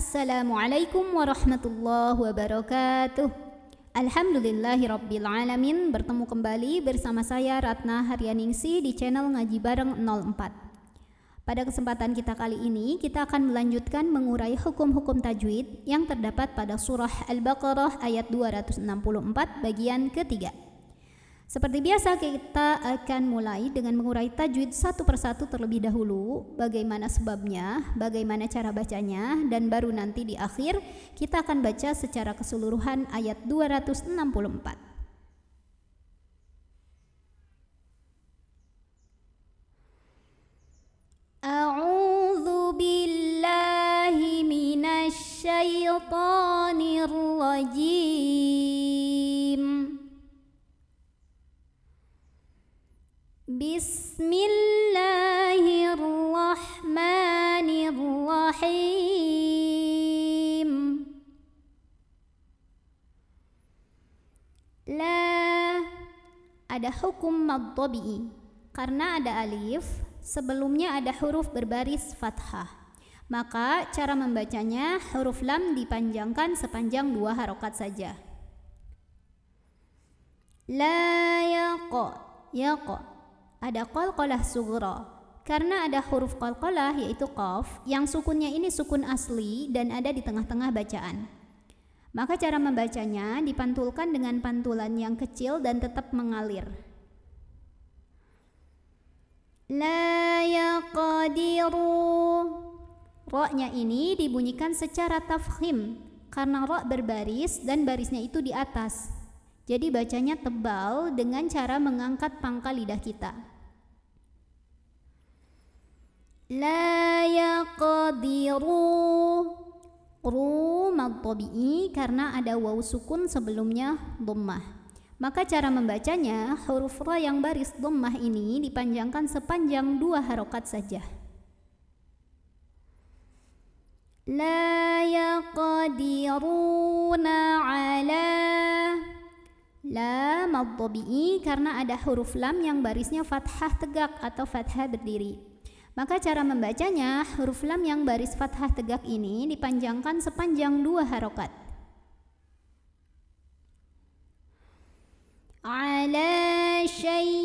Assalamualaikum warahmatullahi wabarakatuh. Alhamdulillahirrabbilalamin Bertemu kembali bersama saya Ratna Haryaningsi di channel Ngaji Bareng 04 Pada kesempatan kita kali ini kita akan melanjutkan mengurai hukum-hukum tajwid yang terdapat pada surah Al-Baqarah ayat 264 bagian ketiga seperti biasa kita akan mulai dengan mengurai tajwid satu persatu terlebih dahulu Bagaimana sebabnya, bagaimana cara bacanya Dan baru nanti di akhir kita akan baca secara keseluruhan ayat 264 أعوذ billahi من rajim. Bismillahirrahmanirrahim. La ada hukum maddobi'i karena ada alif sebelumnya ada huruf berbaris fathah maka cara membacanya huruf lam dipanjangkan sepanjang dua harokat saja la yaqo Yaqo ada qalqalah sugro karena ada huruf qalqalah yaitu qaf yang sukunnya ini sukun asli dan ada di tengah-tengah bacaan. Maka cara membacanya dipantulkan dengan pantulan yang kecil dan tetap mengalir. La yaqadiru Roknya ini dibunyikan secara tafhim karena rok berbaris dan barisnya itu di atas jadi bacanya tebal dengan cara mengangkat pangkal lidah kita. La yaqdiru ru matobi'i karena ada waw sukun sebelumnya dhammah. Maka cara membacanya huruf ra yang baris dhammah ini dipanjangkan sepanjang dua harokat saja. La yaqdiruna ala La al karena ada huruf lam yang barisnya fathah tegak atau fathah berdiri. Maka cara membacanya, huruf lam yang baris fathah tegak ini dipanjangkan sepanjang dua harokat. Ala syai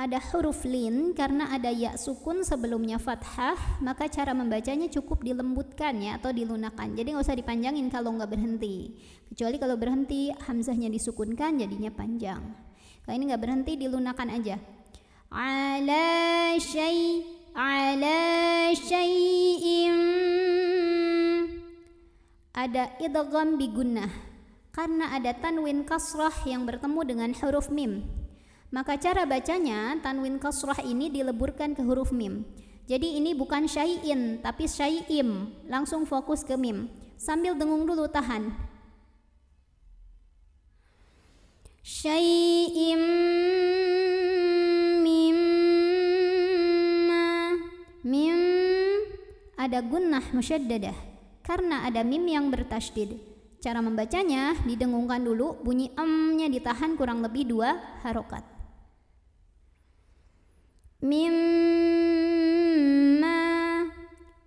ada huruf lin karena ada ya sukun sebelumnya fathah maka cara membacanya cukup dilembutkan ya atau dilunakan jadi nggak usah dipanjangin kalau nggak berhenti kecuali kalau berhenti hamzahnya disukunkan jadinya panjang kalau ini nggak berhenti dilunakan aja ala syai ala syai'im ada idgham bigunnah karena ada tanwin kasrah yang bertemu dengan huruf mim maka cara bacanya tanwin kasrah ini dileburkan ke huruf mim. Jadi ini bukan syai'in tapi syai'im. Langsung fokus ke mim. Sambil dengung dulu tahan. Syai'im mim mim ada gunnah musyaddadah karena ada mim yang bertasydid. Cara membacanya didengungkan dulu, bunyi emnya ditahan kurang lebih dua harokat mimma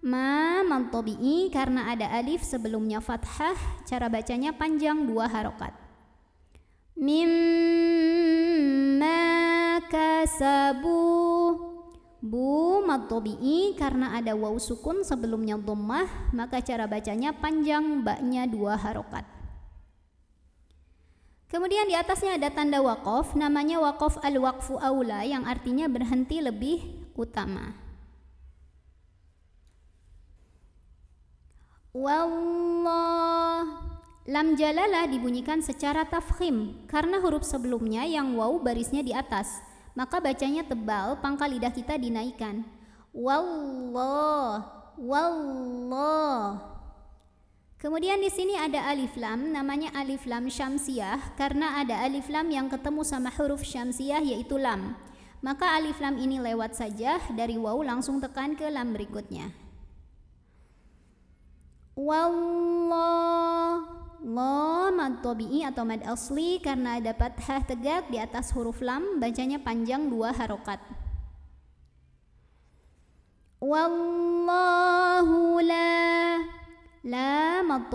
ma mantobi'i karena ada alif sebelumnya fathah cara bacanya panjang dua harokat mimma kasabu bu mantobi'i karena ada waw sukun sebelumnya dhammah maka cara bacanya panjang baknya dua harokat Kemudian di atasnya ada tanda wakaf, namanya wakaf al wakfu aula yang artinya berhenti lebih utama. Wallah Lam jalalah dibunyikan secara tafkhim karena huruf sebelumnya yang waw barisnya di atas, maka bacanya tebal, pangkal lidah kita dinaikkan. Wallah, wallah. Kemudian di sini ada alif lam, namanya alif lam syamsiah karena ada alif lam yang ketemu sama huruf syamsiah yaitu lam. Maka alif lam ini lewat saja dari waw langsung tekan ke lam berikutnya. Wallah Lo mad tobi'i atau mad asli karena ada fathah tegak di atas huruf lam bacanya panjang dua harokat. Wallah La at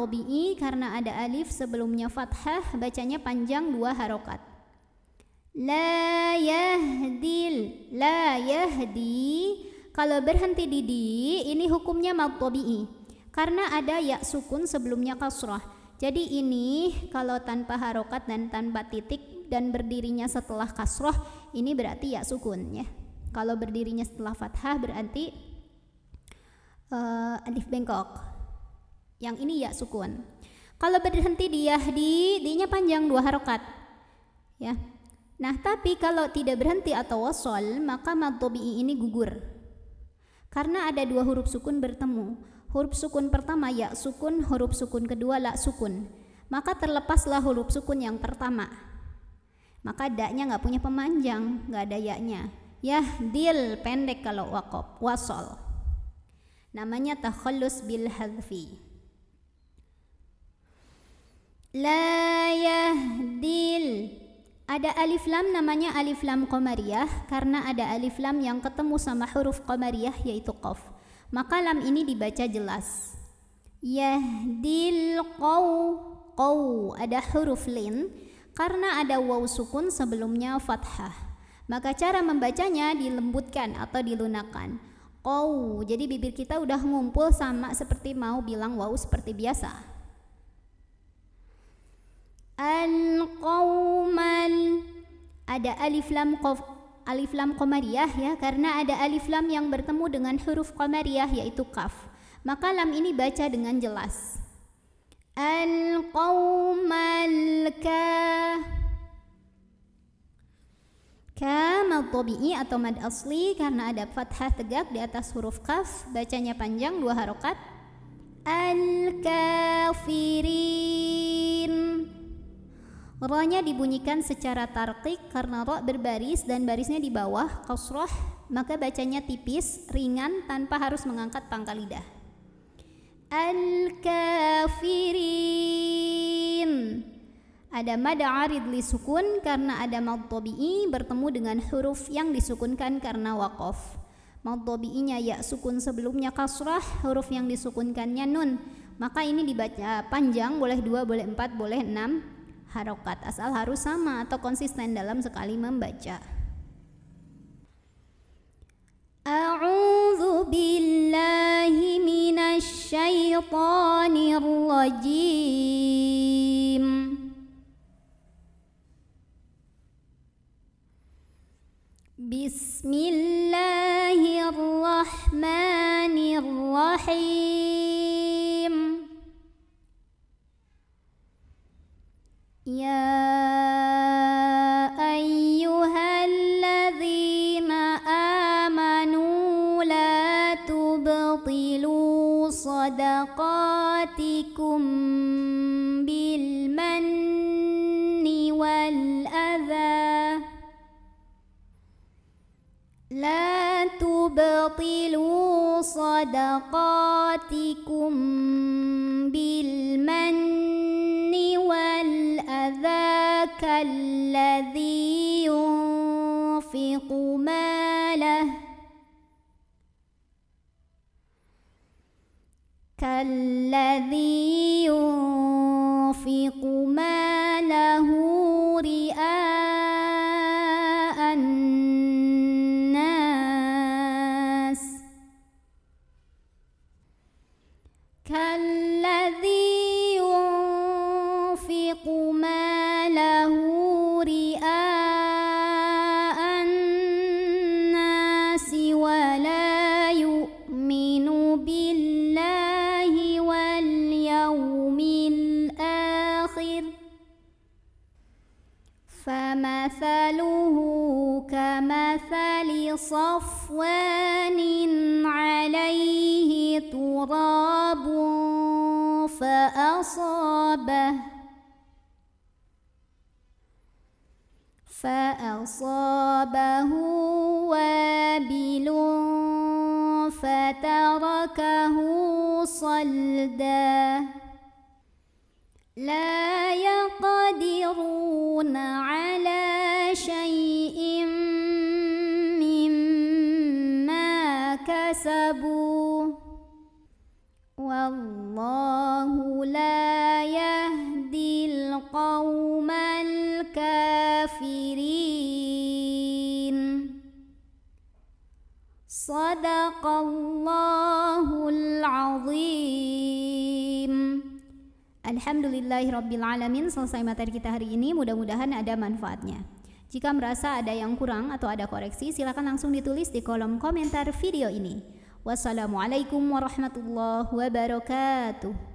karena ada alif sebelumnya fathah bacanya panjang dua harokat. La yahdil, la yahdi. Kalau berhenti di di, ini hukumnya matobi'i karena ada ya sukun sebelumnya kasroh. Jadi ini kalau tanpa harokat dan tanpa titik dan berdirinya setelah kasroh ini berarti ya sukun ya. Kalau berdirinya setelah fathah berarti uh, alif bengkok. Yang ini ya sukun. Kalau berhenti di yahdi, dinya panjang dua harokat. Ya. Nah, tapi kalau tidak berhenti atau wasol, maka matobi ini gugur. Karena ada dua huruf sukun bertemu. Huruf sukun pertama ya sukun, huruf sukun kedua la sukun. Maka terlepaslah huruf sukun yang pertama. Maka daknya nggak punya pemanjang, nggak ada yaknya. ya dil pendek kalau wakop wasol. Namanya takhallus bil hadfi. La yahdil ada alif lam namanya alif lam komariyah karena ada alif lam yang ketemu sama huruf komariyah yaitu qaf. Maka lam ini dibaca jelas. Yahdil qaw qaw ada huruf lin karena ada waw sukun sebelumnya fathah. Maka cara membacanya dilembutkan atau dilunakan. Qaw. Jadi bibir kita udah ngumpul sama seperti mau bilang waw seperti biasa. Al-qauman ada alif lam qaf alif lam qamariyah ya karena ada alif lam yang bertemu dengan huruf qamariyah yaitu kaf. Maka lam ini baca dengan jelas. Al-qaumal ka Ka mad tabi'i atau mad asli karena ada fathah tegak di atas huruf kaf, bacanya panjang dua harokat. Al-kafirin Rohnya dibunyikan secara tarkik karena roh berbaris dan barisnya di bawah kasroh maka bacanya tipis, ringan tanpa harus mengangkat pangkal lidah. Al-kafirin ada mad arid li sukun karena ada mad tabi'i bertemu dengan huruf yang disukunkan karena waqaf. Mad tabi'inya ya sukun sebelumnya kasrah, huruf yang disukunkannya nun. Maka ini dibaca panjang boleh dua boleh empat boleh enam harokat asal harus sama atau konsisten dalam sekali membaca A'udzu billahi minasy syaithanir rajim Bismillahirrahmanirrahim وابتلوا صدقاتكم بالمن والأذى لا تبطلوا صدقاتكم بالمن والأذى كالذي ينفق ماله كالذي ينفق ماله مثله كمثل صفوان عليه تراب فأصابه فأصابه وابل فتركه صلدا لا يقدرون على اكتسبوا والله لا يهدي القوم الكافرين صدق الله العظيم Alhamdulillahirrabbilalamin Selesai materi kita hari ini Mudah-mudahan ada manfaatnya jika merasa ada yang kurang atau ada koreksi, silakan langsung ditulis di kolom komentar video ini. Wassalamualaikum warahmatullahi wabarakatuh.